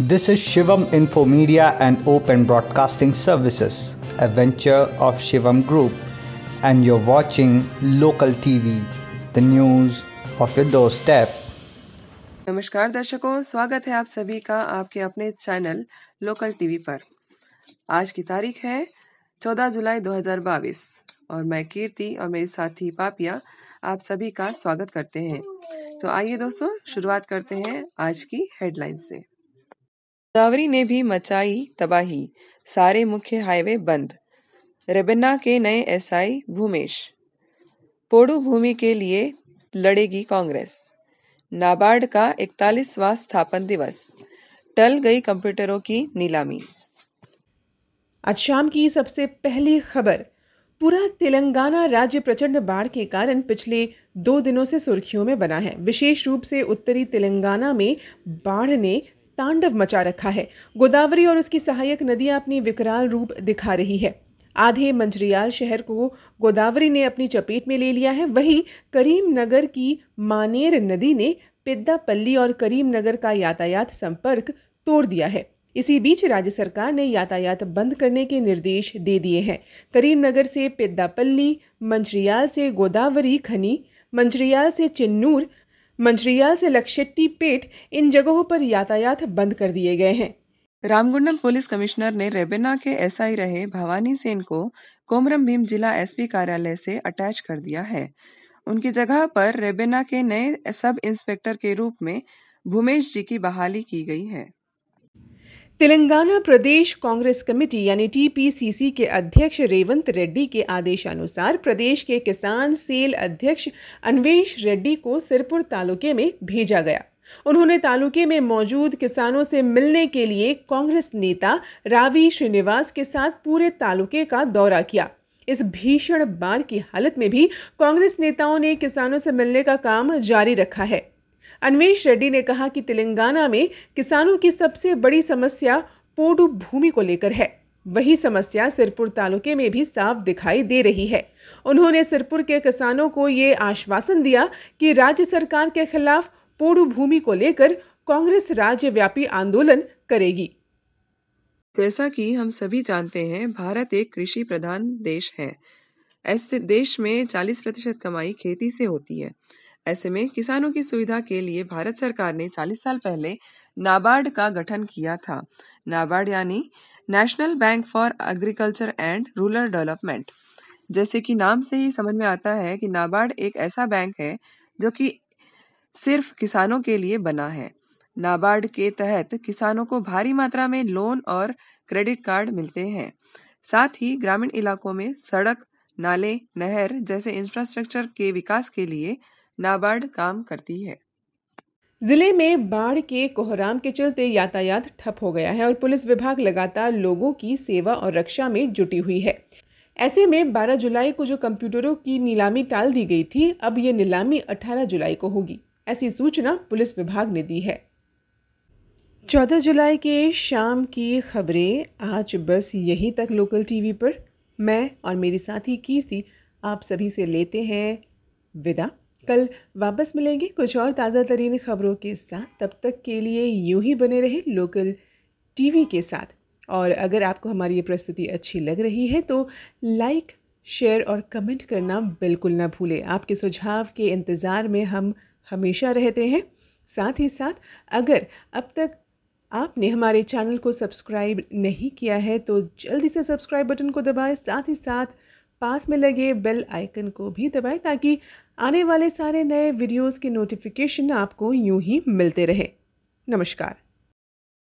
This is Shivam Info Media and Open Broadcasting Services, a venture of Shivam Group, and you're watching Local TV, the news of your doorstep. नमस्कार दर्शकों स्वागत है आप सभी का आपके अपने चैनल लोकल टीवी पर आज की तारीख है 14 जुलाई 2022 और मैं कीर्ति और मेरे साथी पापिया आप सभी का स्वागत करते हैं तो आइए दोस्तों शुरुआत करते हैं आज की हेडलाइन से गोदावरी ने भी मचाई तबाही, सारे मुख्य हाईवे बंद रेबन्ना के नए एसआई भूमेश पोड़ू भूमि के लिए लड़ेगी कांग्रेस नाबार्ड का इकतालीसवा स्थापन दिवस टल गई कंप्यूटरों की नीलामी आज शाम की सबसे पहली खबर पूरा तेलंगाना राज्य प्रचंड बाढ़ के कारण पिछले दो दिनों से सुर्खियों में बना है विशेष रूप से उत्तरी तेलंगाना में बाढ़ ने तांडव मचा रखा है गोदावरी और उसकी सहायक नदियाँ अपनी विकराल रूप दिखा रही है आधे मंजरियाल शहर को गोदावरी ने अपनी चपेट में ले लिया है वहीं करीमनगर की मानेर नदी ने पिद्दापल्ली और करीमनगर का यातायात संपर्क तोड़ दिया है इसी बीच राज्य सरकार ने यातायात बंद करने के निर्देश दे दिए हैं करीमनगर से पिद्दापल्ली मंजरियाल से गोदावरी खनी मंजरियाल से चिन्नूर मंचरियाल से लक्षेट्टी पेट इन जगहों पर यातायात बंद कर दिए गए हैं रामगुंडम पुलिस कमिश्नर ने रेबेना के एसआई रहे भवानी सेन को कोमरम भीम जिला एसपी कार्यालय से अटैच कर दिया है उनकी जगह पर रेबेना के नए सब इंस्पेक्टर के रूप में भूमेश जी की बहाली की गई है तेलंगाना प्रदेश कांग्रेस कमेटी यानी टीपीसीसी के अध्यक्ष रेवंत रेड्डी के आदेशानुसार प्रदेश के किसान सेल अध्यक्ष अन्वेश रेड्डी को सिरपुर तालुके में भेजा गया उन्होंने तालुके में मौजूद किसानों से मिलने के लिए कांग्रेस नेता रावी श्रीनिवास के साथ पूरे तालुके का दौरा किया इस भीषण बाढ़ की हालत में भी कांग्रेस नेताओं ने किसानों से मिलने का काम जारी रखा है अन्वेष रेड्डी ने कहा कि तेलंगाना में किसानों की सबसे बड़ी समस्या पोडू भूमि को लेकर है वही समस्या सिरपुर तालुके में भी साफ दिखाई दे रही है उन्होंने सिरपुर के किसानों को ये आश्वासन दिया कि राज्य सरकार के खिलाफ पोडू भूमि को लेकर कांग्रेस राज्यव्यापी आंदोलन करेगी जैसा कि हम सभी जानते हैं भारत एक कृषि प्रधान देश है ऐसे देश में 40 प्रतिशत कमाई खेती से होती है ऐसे में किसानों की सुविधा के लिए भारत सरकार ने 40 साल पहले नाबार्ड का गठन किया था नाबार्ड यानी National Bank for Agriculture and Rural Development जैसे कि नाम से ही समझ में आता है कि नाबार्ड एक ऐसा बैंक है जो कि सिर्फ किसानों के लिए बना है नाबार्ड के तहत किसानों को भारी मात्रा में लोन और क्रेडिट कार्ड मिलते हैं साथ ही ग्रामीण इलाकों में सड़क नाले नहर जैसे इंफ्रास्ट्रक्चर के विकास के लिए नाबार्ड काम करती है जिले में बाढ़ के कोहराम के चलते यातायात ठप हो गया है और पुलिस विभाग लगातार लोगों की सेवा और रक्षा में जुटी हुई है ऐसे में 12 जुलाई को जो कंप्यूटरों की नीलामी टाल दी गई थी अब ये नीलामी 18 जुलाई को होगी ऐसी सूचना पुलिस विभाग ने दी है 14 जुलाई के शाम की खबरें आज बस यहीं तक लोकल टीवी पर मैं और मेरी साथी कीर्ति आप सभी से लेते हैं विदा कल वापस मिलेंगे कुछ और ताज़ा तरीन खबरों के साथ तब तक के लिए यूं ही बने रहे लोकल टीवी के साथ और अगर आपको हमारी ये प्रस्तुति अच्छी लग रही है तो लाइक शेयर और कमेंट करना बिल्कुल ना भूलें आपके सुझाव के इंतज़ार में हम हमेशा रहते हैं साथ ही साथ अगर अब तक आपने हमारे चैनल को सब्सक्राइब नहीं किया है तो जल्दी से सब्सक्राइब बटन को दबाएं साथ ही साथ पास में लगे बेल आइकन को भी दबाएं ताकि आने वाले सारे नए वीडियोस के नोटिफिकेशन आपको यूं ही मिलते रहे नमस्कार